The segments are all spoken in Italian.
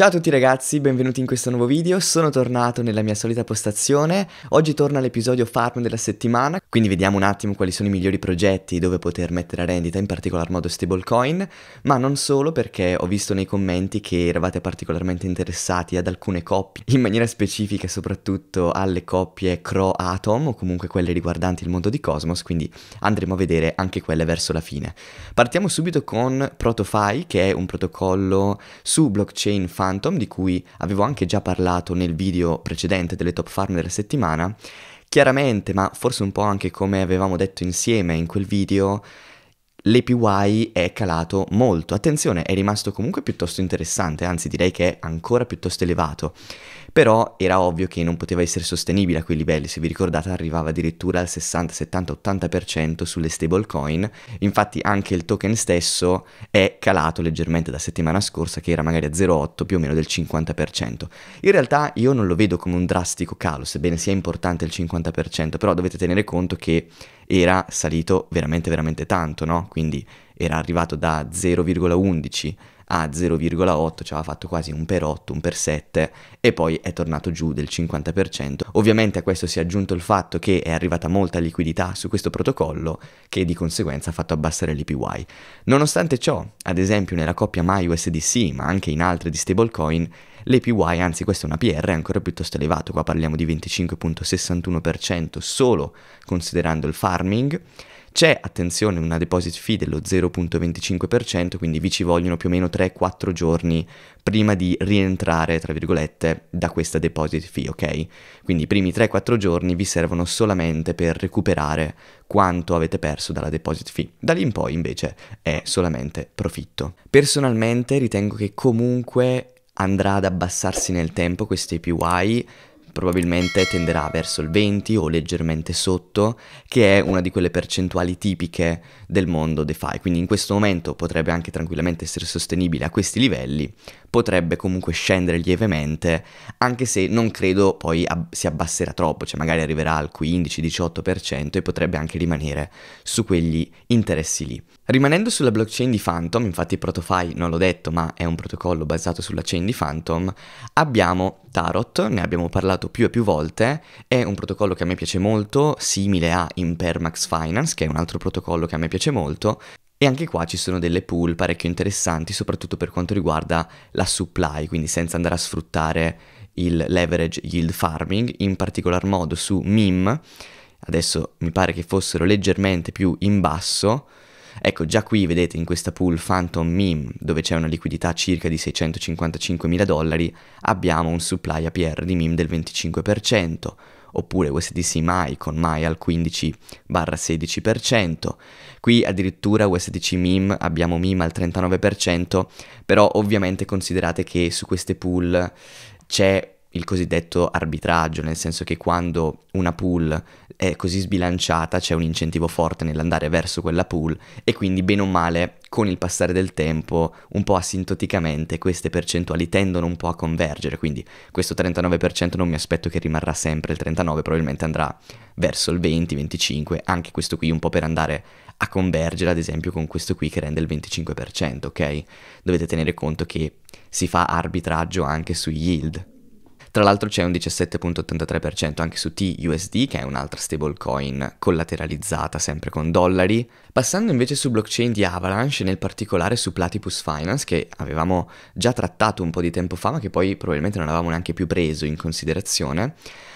Ciao a tutti ragazzi, benvenuti in questo nuovo video, sono tornato nella mia solita postazione, oggi torna l'episodio farm della settimana, quindi vediamo un attimo quali sono i migliori progetti dove poter mettere a rendita, in particolar modo stablecoin, ma non solo perché ho visto nei commenti che eravate particolarmente interessati ad alcune coppie, in maniera specifica soprattutto alle coppie Crow Atom o comunque quelle riguardanti il mondo di Cosmos, quindi andremo a vedere anche quelle verso la fine. Partiamo subito con Protofy che è un protocollo su blockchain farm Phantom, di cui avevo anche già parlato nel video precedente delle top farm della settimana, chiaramente, ma forse un po' anche come avevamo detto insieme in quel video, l'APY è calato molto. Attenzione, è rimasto comunque piuttosto interessante, anzi direi che è ancora piuttosto elevato però era ovvio che non poteva essere sostenibile a quei livelli, se vi ricordate arrivava addirittura al 60, 70, 80% sulle stablecoin, infatti anche il token stesso è calato leggermente da settimana scorsa che era magari a 0,8 più o meno del 50%. In realtà io non lo vedo come un drastico calo, sebbene sia importante il 50%, però dovete tenere conto che era salito veramente veramente tanto, no? Quindi era arrivato da 0,11 a 0,8, ci aveva fatto quasi un per 8, un per 7 e poi è tornato giù del 50%. Ovviamente a questo si è aggiunto il fatto che è arrivata molta liquidità su questo protocollo che di conseguenza ha fatto abbassare l'EPY. Nonostante ciò, ad esempio nella coppia MyUSDC, ma anche in altre di stablecoin, l'EPY, anzi questa è una PR, è ancora piuttosto elevato, qua parliamo di 25.61% solo considerando il farming c'è, attenzione, una deposit fee dello 0.25%, quindi vi ci vogliono più o meno 3-4 giorni prima di rientrare, tra virgolette, da questa deposit fee, ok? Quindi i primi 3-4 giorni vi servono solamente per recuperare quanto avete perso dalla deposit fee. Da lì in poi invece è solamente profitto. Personalmente ritengo che comunque andrà ad abbassarsi nel tempo questi APY probabilmente tenderà verso il 20 o leggermente sotto, che è una di quelle percentuali tipiche del mondo DeFi. Quindi in questo momento potrebbe anche tranquillamente essere sostenibile a questi livelli, potrebbe comunque scendere lievemente, anche se non credo poi ab- si abbasserà troppo, cioè magari arriverà al 15-18% e potrebbe anche rimanere su quegli interessi lì. Rimanendo sulla blockchain di Phantom, infatti Protofy non l'ho detto, ma è un protocollo basato sulla chain di Phantom, abbiamo Tarot, ne abbiamo parlato usato più e più volte, è un protocollo che a me piace molto, simile a Impermax Finance, che è un altro protocollo che a me piace molto, e anche qua ci sono delle pool parecchio interessanti, soprattutto per quanto riguarda la supply, quindi senza andare a sfruttare il leverage yield farming, in particolar modo su MIM, adesso mi pare che fossero leggermente più in basso, Ecco, già qui vedete in questa pool Phantom Meme, dove c'è una liquidità circa di 655 mila dollari, abbiamo un supply APR di meme del 25%, oppure USDC MAI con MAI al 15-16%. Qui addirittura USDC MIM abbiamo MIM al 39%, però ovviamente considerate che su queste pool c'è il cosiddetto arbitraggio, nel senso che quando una pool è così sbilanciata c'è un incentivo forte nell'andare verso quella pool e quindi bene o male con il passare del tempo un po' asintoticamente queste percentuali tendono un po' a convergere, quindi questo 39% non mi aspetto che rimarrà sempre il 39%, probabilmente andrà verso il 20-25%, anche questo qui un po' per andare a convergere ad esempio con questo qui che rende il 25%, ok? Dovete tenere conto che si fa arbitraggio anche su yield, tra l'altro c'è un 17.83% anche su TUSD, che è un'altra stablecoin collateralizzata sempre con dollari. Passando invece su blockchain di Avalanche, nel particolare su Platypus Finance, che avevamo già trattato un po' di tempo fa, ma che poi probabilmente non avevamo neanche più preso in considerazione.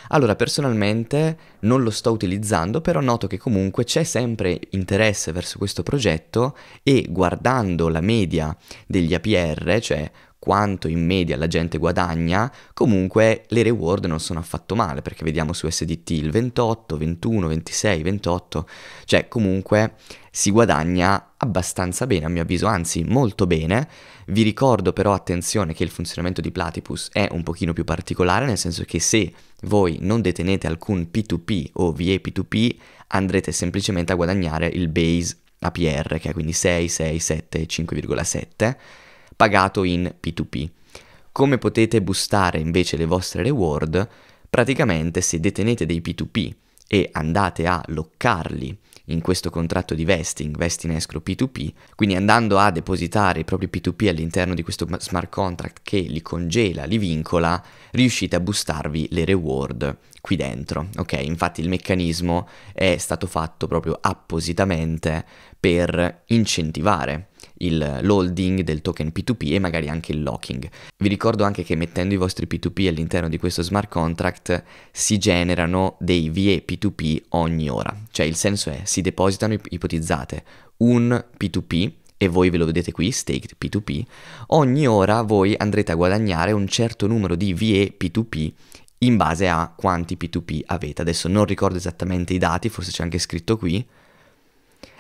Allora, personalmente non lo sto utilizzando, però noto che comunque c'è sempre interesse verso questo progetto e guardando la media degli APR, cioè quanto in media la gente guadagna, comunque le reward non sono affatto male, perché vediamo su SDT il 28, 21, 26, 28, cioè comunque si guadagna abbastanza bene a mio avviso, anzi molto bene. Vi ricordo però attenzione che il funzionamento di Platypus è un pochino più particolare, nel senso che se voi non detenete alcun P2P o VA P2P, andrete semplicemente a guadagnare il base APR, che è quindi 6, 6, 7, 5,7 pagato in P2P. Come potete boostare invece le vostre reward? Praticamente se detenete dei P2P e andate a loccarli in questo contratto di vesting, vesting escrow P2P, quindi andando a depositare i propri P2P all'interno di questo smart contract che li congela, li vincola, riuscite a boostarvi le reward qui dentro, ok? Infatti il meccanismo è stato fatto proprio appositamente per incentivare il, holding del token P2P e magari anche il locking. Vi ricordo anche che mettendo i vostri P2P all'interno di questo smart contract si generano dei VE P2P ogni ora, cioè il senso è si depositano, ipotizzate, un P2P e voi ve lo vedete qui, staked P2P, ogni ora voi andrete a guadagnare un certo numero di VE P2P in base a quanti P2P avete. Adesso non ricordo esattamente i dati, forse c'è anche scritto qui,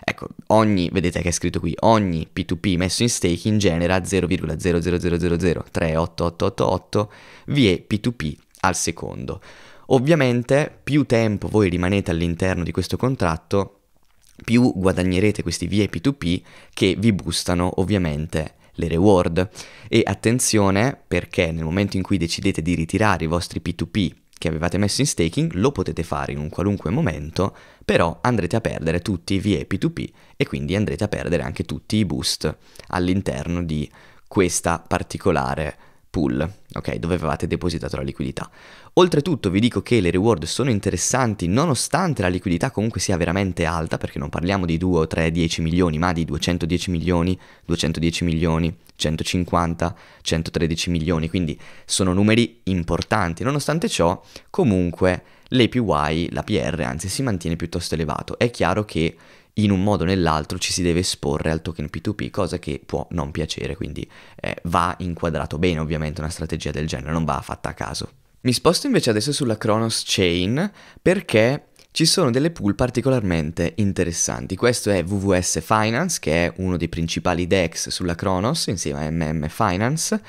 Ecco, ogni, vedete che è scritto qui, ogni P2P messo in staking genera 0,000038888 VE P2P al secondo. Ovviamente più tempo voi rimanete all'interno di questo contratto, più guadagnerete questi VE P2P che vi boostano ovviamente le reward. E attenzione perché nel momento in cui decidete di ritirare i vostri P2P che avevate messo in staking lo potete fare in un qualunque momento, però andrete a perdere tutti i VE P2P e quindi andrete a perdere anche tutti i boost all'interno di questa particolare pool, ok, dove avevate depositato la liquidità. Oltretutto vi dico che le reward sono interessanti nonostante la liquidità comunque sia veramente alta, perché non parliamo di 2 o 3, 10 milioni, ma di 210 milioni, 210 milioni, 150, 113 milioni, quindi sono numeri importanti. Nonostante ciò, comunque l'APY, l'APR anzi, si mantiene piuttosto elevato. È chiaro che in un modo o nell'altro ci si deve esporre al token P2P, cosa che può non piacere, quindi eh, va inquadrato bene ovviamente una strategia del genere, non va fatta a caso. Mi sposto invece adesso sulla Kronos Chain perché ci sono delle pool particolarmente interessanti. Questo è WWS Finance, che è uno dei principali DEX sulla Kronos insieme a MM Finance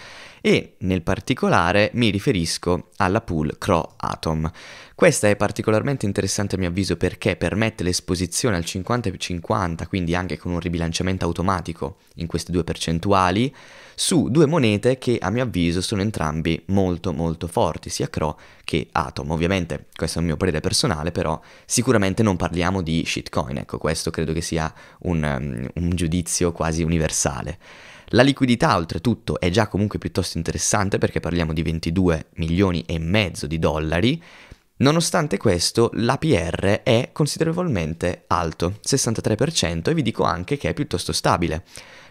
e nel particolare mi riferisco alla pool Cro Atom. Questa è particolarmente interessante a mio avviso perché permette l'esposizione al 50-50, quindi anche con un ribilanciamento automatico in queste due percentuali, su due monete che a mio avviso sono entrambi molto molto forti, sia Cro che Atom. Ovviamente questo è un mio parere personale, però sicuramente non parliamo di shitcoin, ecco questo credo che sia un, um, un giudizio quasi universale. La liquidità oltretutto è già comunque piuttosto interessante perché parliamo di 22 milioni e mezzo di dollari, Nonostante questo, l'APR è considerevolmente alto, 63%, e vi dico anche che è piuttosto stabile.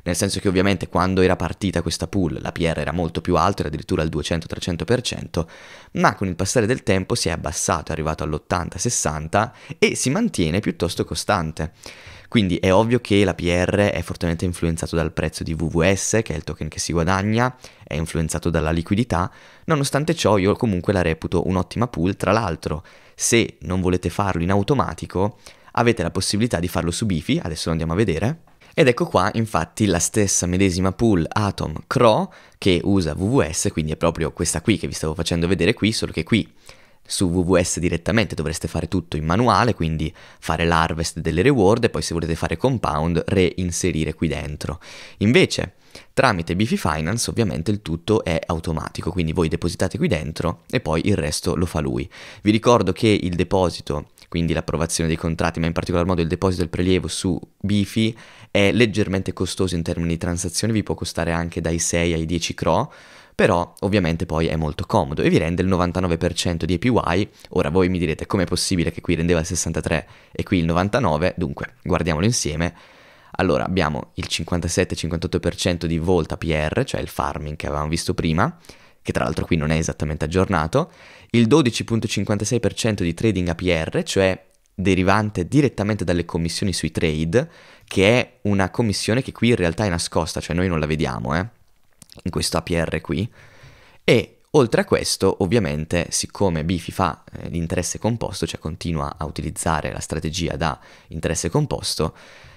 Nel senso che ovviamente quando era partita questa pool l'APR era molto più alto, era addirittura al 200-300%, ma con il passare del tempo si è abbassato, è arrivato all'80-60 e si mantiene piuttosto costante. Quindi è ovvio che la PR è fortemente influenzato dal prezzo di VVS, che è il token che si guadagna, è influenzato dalla liquidità, nonostante ciò io comunque la reputo un'ottima pool, tra l'altro se non volete farlo in automatico avete la possibilità di farlo su Bifi, adesso lo andiamo a vedere. Ed ecco qua infatti la stessa medesima pool Atom Crow che usa VVS, quindi è proprio questa qui che vi stavo facendo vedere qui, solo che qui su WWS direttamente dovreste fare tutto in manuale, quindi fare l'harvest delle reward e poi se volete fare compound reinserire qui dentro. Invece tramite Bifi Finance ovviamente il tutto è automatico, quindi voi depositate qui dentro e poi il resto lo fa lui. Vi ricordo che il deposito quindi l'approvazione dei contratti, ma in particolar modo il deposito del prelievo su Bifi è leggermente costoso in termini di transazione, vi può costare anche dai 6 ai 10 CRO, però ovviamente poi è molto comodo e vi rende il 99% di APY. Ora voi mi direte com'è possibile che qui rendeva il 63 e qui il 99, dunque guardiamolo insieme. Allora abbiamo il 57-58% di Volta PR, cioè il farming che avevamo visto prima, che tra l'altro qui non è esattamente aggiornato, il 12.56% di trading APR, cioè derivante direttamente dalle commissioni sui trade, che è una commissione che qui in realtà è nascosta, cioè noi non la vediamo, eh in questo APR qui, e oltre a questo ovviamente siccome Bifi fa eh, l'interesse composto, cioè continua a utilizzare la strategia da interesse composto,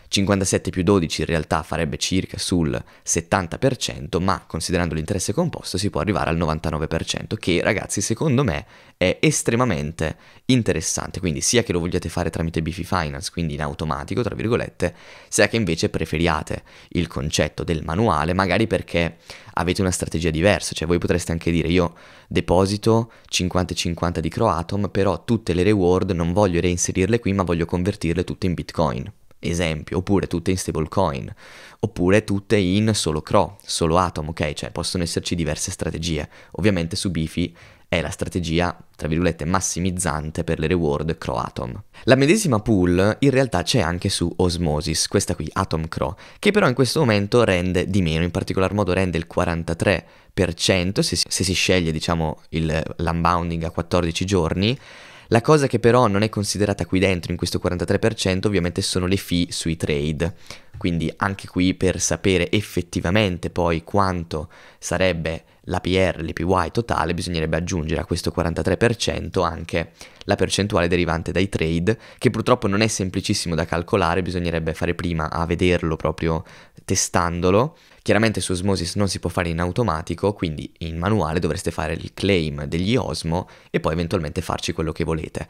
57 più 12 in realtà farebbe circa sul 70%, ma considerando l'interesse composto si può arrivare al 99%, che ragazzi secondo me è estremamente interessante, quindi sia che lo vogliate fare tramite Bifi Finance, quindi in automatico, tra virgolette, sia che invece preferiate il concetto del manuale, magari perché avete una strategia diversa, cioè voi potreste anche dire io deposito 50-50 di Croatom, però tutte le reward non voglio reinserirle qui, ma voglio convertirle tutte in Bitcoin esempio, oppure tutte in stablecoin, oppure tutte in solo CRO, solo Atom, ok? Cioè possono esserci diverse strategie. Ovviamente su Bifi è la strategia, tra virgolette, massimizzante per le reward Crow Atom. La medesima pool in realtà c'è anche su Osmosis, questa qui, Atom CRO, che però in questo momento rende di meno, in particolar modo rende il 43% se si, se si sceglie, diciamo, il, l'unbounding a 14 giorni, la cosa che però non è considerata qui dentro, in questo 43%, ovviamente sono le fee sui trade. Quindi anche qui per sapere effettivamente poi quanto sarebbe l'APR, l'EPY totale, bisognerebbe aggiungere a questo 43% anche la percentuale derivante dai trade, che purtroppo non è semplicissimo da calcolare, bisognerebbe fare prima a vederlo proprio testandolo. Chiaramente su Osmosis non si può fare in automatico, quindi in manuale dovreste fare il claim degli Osmo e poi eventualmente farci quello che volete.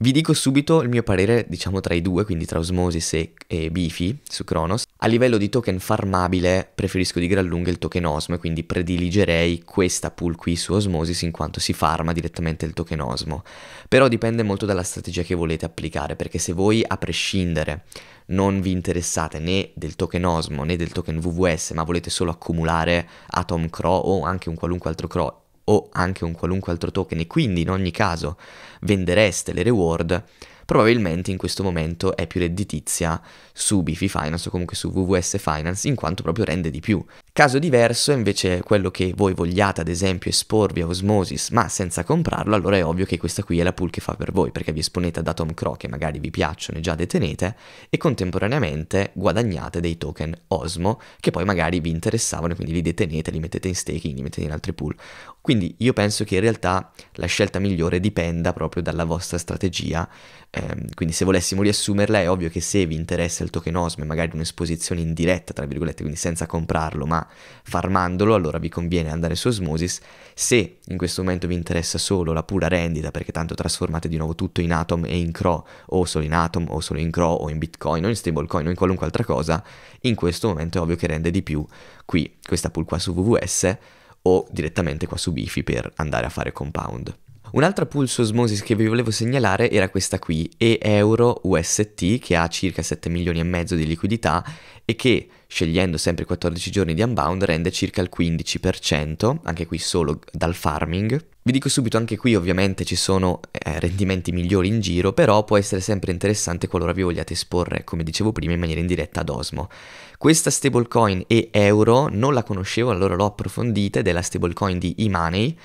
Vi dico subito il mio parere, diciamo tra i due, quindi tra Osmosis e, e Bifi su Kronos. A livello di token farmabile preferisco di gran lunga il token Osmo, quindi prediligerei questa pool qui su Osmosis in quanto si farma direttamente il token Osmo. Però dipende molto dalla strategia che volete applicare, perché se voi a prescindere non vi interessate né del token Osmo né del token VVS, ma volete solo accumulare Atom Crow o anche un qualunque altro Crow o anche un qualunque altro token e quindi in ogni caso vendereste le reward, probabilmente in questo momento è più redditizia su Bifi Finance o comunque su WWS Finance in quanto proprio rende di più. Caso diverso invece è quello che voi vogliate ad esempio esporvi a Osmosis ma senza comprarlo, allora è ovvio che questa qui è la pool che fa per voi perché vi esponete ad Atom Crow che magari vi piacciono e già detenete e contemporaneamente guadagnate dei token Osmo che poi magari vi interessavano e quindi li detenete, li mettete in staking, li mettete in altre pool. Quindi io penso che in realtà la scelta migliore dipenda proprio dalla vostra strategia, ehm, quindi se volessimo riassumerla è ovvio che se vi interessa il token Osmo e magari un'esposizione indiretta tra virgolette, quindi senza comprarlo ma farmandolo, allora vi conviene andare su Osmosis. Se in questo momento vi interessa solo la pura rendita, perché tanto trasformate di nuovo tutto in Atom e in CRO, o solo in Atom, o solo in CRO, o in Bitcoin, o in stablecoin, o in qualunque altra cosa, in questo momento è ovvio che rende di più qui, questa pool qua su VVS, o direttamente qua su Bifi per andare a fare compound. Un'altra pool su Osmosis che vi volevo segnalare era questa qui, e Euro UST, che ha circa 7 milioni e mezzo di liquidità e che scegliendo sempre i 14 giorni di unbound, rende circa il 15%, anche qui solo dal farming. Vi dico subito, anche qui ovviamente ci sono eh, rendimenti migliori in giro, però può essere sempre interessante qualora vi vogliate esporre, come dicevo prima, in maniera indiretta ad Osmo. Questa stablecoin e euro non la conoscevo, allora l'ho approfondita ed è la stablecoin di eMoney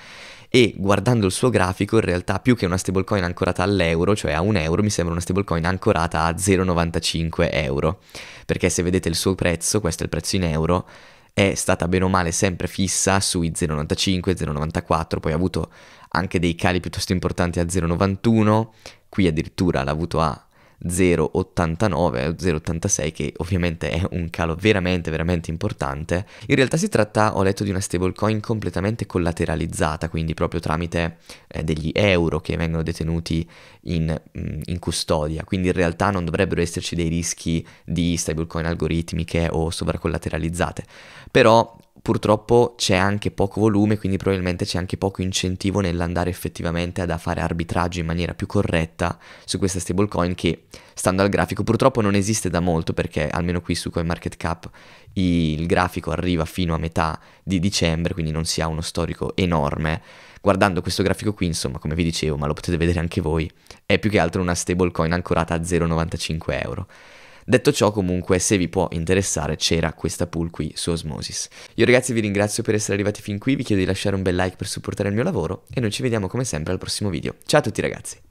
e guardando il suo grafico in realtà più che una stablecoin ancorata all'euro, cioè a un euro, mi sembra una stablecoin ancorata a 0,95 euro, perché se vedete il suo prezzo, questo è il prezzo in euro, è stata bene o male sempre fissa sui 0,95, 0,94, poi ha avuto anche dei cali piuttosto importanti a 0,91, qui addirittura l'ha avuto a 0,89 0,86 che ovviamente è un calo veramente veramente importante. In realtà si tratta, ho letto, di una stablecoin completamente collateralizzata, quindi proprio tramite eh, degli euro che vengono detenuti in, mm, in, custodia, quindi in realtà non dovrebbero esserci dei rischi di stablecoin algoritmiche o sovracollateralizzate, però purtroppo c'è anche poco volume, quindi probabilmente c'è anche poco incentivo nell'andare effettivamente a fare arbitraggio in maniera più corretta su questa stablecoin che, stando al grafico, purtroppo non esiste da molto perché almeno qui su CoinMarketCap il grafico arriva fino a metà di dicembre, quindi non si ha uno storico enorme. Guardando questo grafico qui, insomma, come vi dicevo, ma lo potete vedere anche voi, è più che altro una stablecoin ancorata a 0,95 euro. Detto ciò, comunque, se vi può interessare, c'era questa pool qui su Osmosis. Io ragazzi vi ringrazio per essere arrivati fin qui, vi chiedo di lasciare un bel like per supportare il mio lavoro e noi ci vediamo come sempre al prossimo video. Ciao a tutti ragazzi!